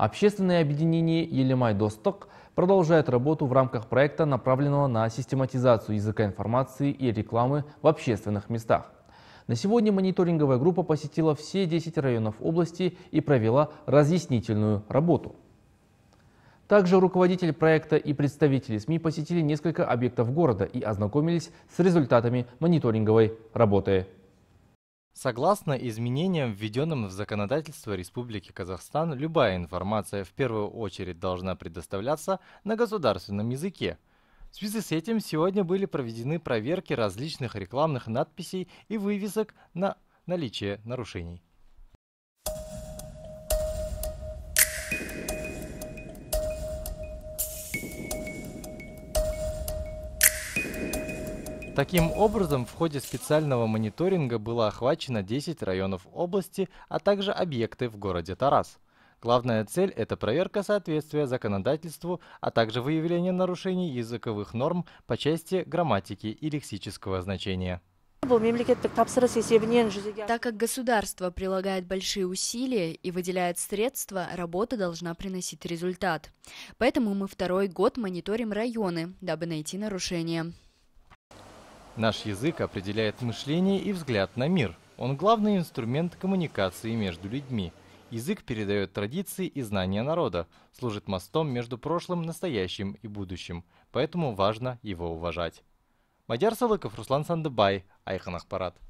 Общественное объединение «Елемай Досток» продолжает работу в рамках проекта, направленного на систематизацию языка информации и рекламы в общественных местах. На сегодня мониторинговая группа посетила все 10 районов области и провела разъяснительную работу. Также руководитель проекта и представители СМИ посетили несколько объектов города и ознакомились с результатами мониторинговой работы. Согласно изменениям, введенным в законодательство Республики Казахстан, любая информация в первую очередь должна предоставляться на государственном языке. В связи с этим сегодня были проведены проверки различных рекламных надписей и вывесок на наличие нарушений. Таким образом, в ходе специального мониторинга было охвачено 10 районов области, а также объекты в городе Тарас. Главная цель – это проверка соответствия законодательству, а также выявление нарушений языковых норм по части грамматики и лексического значения. Так как государство прилагает большие усилия и выделяет средства, работа должна приносить результат. Поэтому мы второй год мониторим районы, дабы найти нарушения. Наш язык определяет мышление и взгляд на мир. Он главный инструмент коммуникации между людьми. Язык передает традиции и знания народа, служит мостом между прошлым, настоящим и будущим, поэтому важно его уважать. Мадяр Салыков, Руслан Сандыбай, Айхан Ахпарат.